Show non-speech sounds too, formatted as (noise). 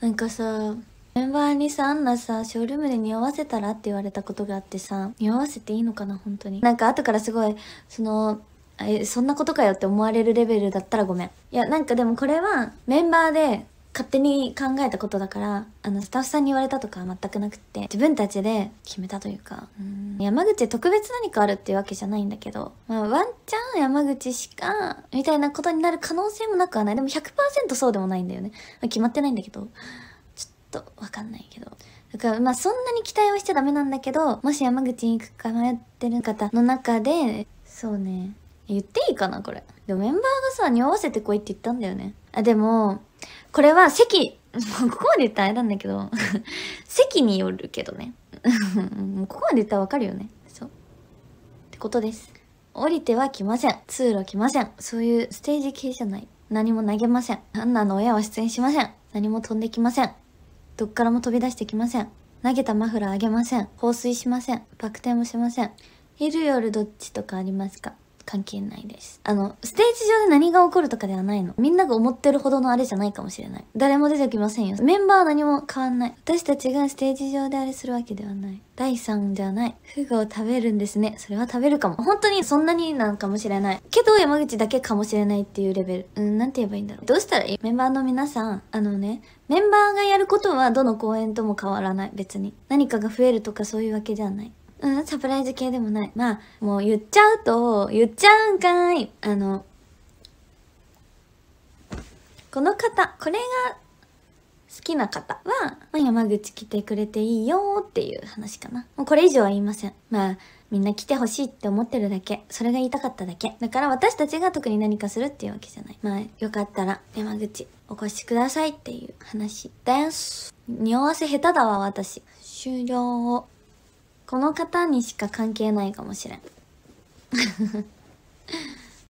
なんかさメンバーにさ、あんなさ、ショールームで匂わせたらって言われたことがあってさ、匂わせていいのかな、本当に。なんか後からすごい、その、え、そんなことかよって思われるレベルだったらごめん。いや、なんかでもこれは、メンバーで勝手に考えたことだからあのスタッフさんに言われたとかは全くなくて自分たちで決めたというかうん山口特別何かあるっていうわけじゃないんだけど、まあ、ワンチャン山口しかみたいなことになる可能性もなくはないでも100%そうでもないんだよね、まあ、決まってないんだけどちょっとわかんないけどだからまあそんなに期待はしちゃダメなんだけどもし山口に行くか迷ってる方の中でそうね言っていいかなこれでもメンバーがさ匂わせてこいって言ったんだよねあでもこれは席、ここまで言ったらあれなんだけど (laughs) 席によるけどね (laughs) ここまで言ったらわかるよね。そう。ってことです。降りては来ません。通路来ません。そういうステージ系じゃない。何も投げません。アンナの親は出演しません。何も飛んできません。どっからも飛び出してきません。投げたマフラーあげません。放水しません。バク転もしません。昼夜どっちとかありますか関係ないです。あの、ステージ上で何が起こるとかではないの。みんなが思ってるほどのあれじゃないかもしれない。誰も出てきませんよ。メンバーは何も変わんない。私たちがステージ上であれするわけではない。第3じゃない。フグを食べるんですね。それは食べるかも。本当にそんなになんかもしれない。けど山口だけかもしれないっていうレベル。うん、なんて言えばいいんだろう。どうしたらいいメンバーの皆さん、あのね、メンバーがやることはどの公演とも変わらない。別に。何かが増えるとかそういうわけではない。うん、サプライズ系でもない。まあ、もう言っちゃうと、言っちゃうんかい。あの、この方、これが好きな方は、まあ、山口来てくれていいよっていう話かな。もうこれ以上は言いません。まあ、みんな来てほしいって思ってるだけ。それが言いたかっただけ。だから私たちが特に何かするっていうわけじゃない。まあ、よかったら山口お越しくださいっていう話です。匂わせ下手だわ、私。終了。この方にしか関係ないかもしれん